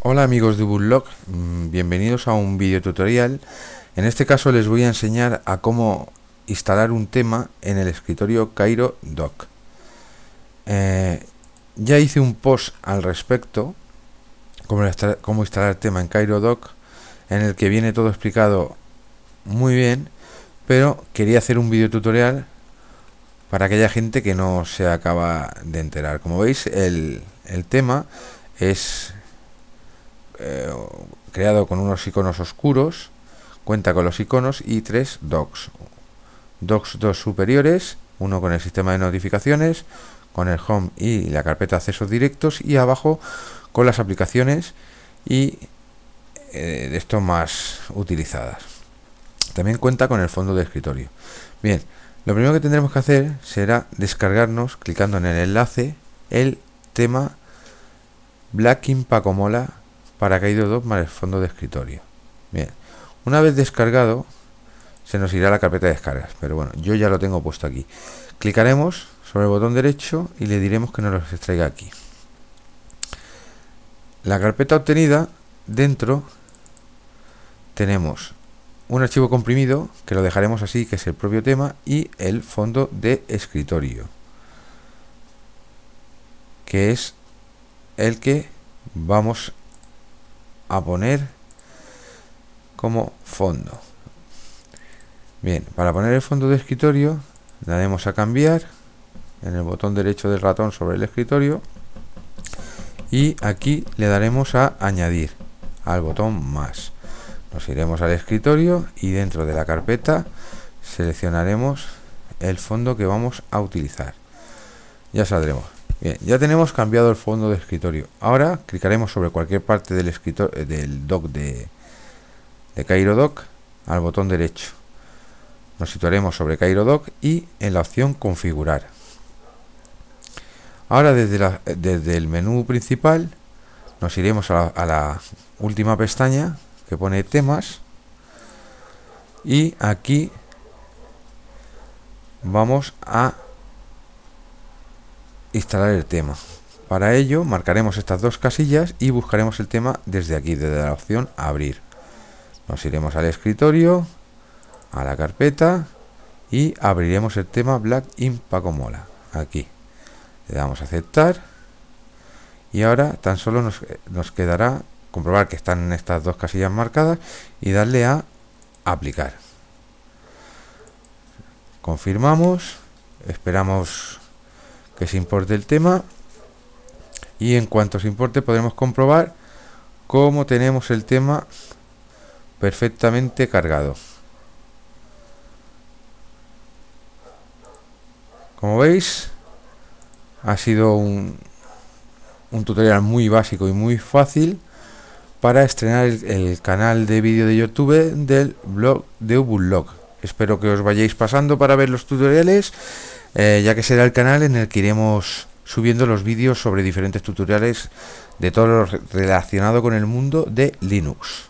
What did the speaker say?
Hola amigos de Ubuntu mm, bienvenidos a un video tutorial. En este caso les voy a enseñar a cómo instalar un tema en el escritorio Cairo Doc. Eh, ya hice un post al respecto, cómo instalar, el tema en Cairo Doc, en el que viene todo explicado muy bien, pero quería hacer un video tutorial para aquella gente que no se acaba de enterar. Como veis, el, el tema es eh, creado con unos iconos oscuros, cuenta con los iconos y tres docs. Docs dos superiores, uno con el sistema de notificaciones, con el home y la carpeta de accesos directos y abajo con las aplicaciones y eh, de esto más utilizadas. También cuenta con el fondo de escritorio. Bien, lo primero que tendremos que hacer será descargarnos clicando en el enlace el tema Black Impacomola caído 2 más el fondo de escritorio. Bien, una vez descargado, se nos irá la carpeta de descargas, pero bueno, yo ya lo tengo puesto aquí. Clicaremos sobre el botón derecho y le diremos que nos los extraiga aquí. La carpeta obtenida, dentro tenemos un archivo comprimido, que lo dejaremos así, que es el propio tema, y el fondo de escritorio, que es el que vamos a poner como fondo. Bien, para poner el fondo de escritorio daremos a cambiar en el botón derecho del ratón sobre el escritorio y aquí le daremos a añadir al botón más. Nos iremos al escritorio y dentro de la carpeta seleccionaremos el fondo que vamos a utilizar. Ya saldremos. Bien, ya tenemos cambiado el fondo de escritorio. Ahora clicaremos sobre cualquier parte del, escritor, eh, del dock de, de Cairo al botón derecho. Nos situaremos sobre Cairo Doc y en la opción Configurar. Ahora desde, eh, el menú principal nos iremos a la última pestaña que pone Temas y aquí vamos a instalar el tema. Para ello marcaremos estas dos casillas y buscaremos el tema desde aquí, desde la opción abrir. Nos iremos al escritorio, a la carpeta y abriremos el tema Black Impaco Mola. Aquí. Le damos a aceptar. Y ahora tan solo nos, nos quedará comprobar que están estas dos casillas marcadas y darle a aplicar. Confirmamos. Esperamos que se importe el tema y en cuanto se importe podremos comprobar cómo tenemos el tema perfectamente cargado como veis ha sido un, un tutorial muy básico y muy fácil para estrenar el, canal de vídeo de YouTube del blog de Ubuntu Espero que os vayáis pasando para ver los tutoriales eh, ya que será el canal en el que iremos subiendo los vídeos sobre diferentes tutoriales de todo lo relacionado con el mundo de Linux.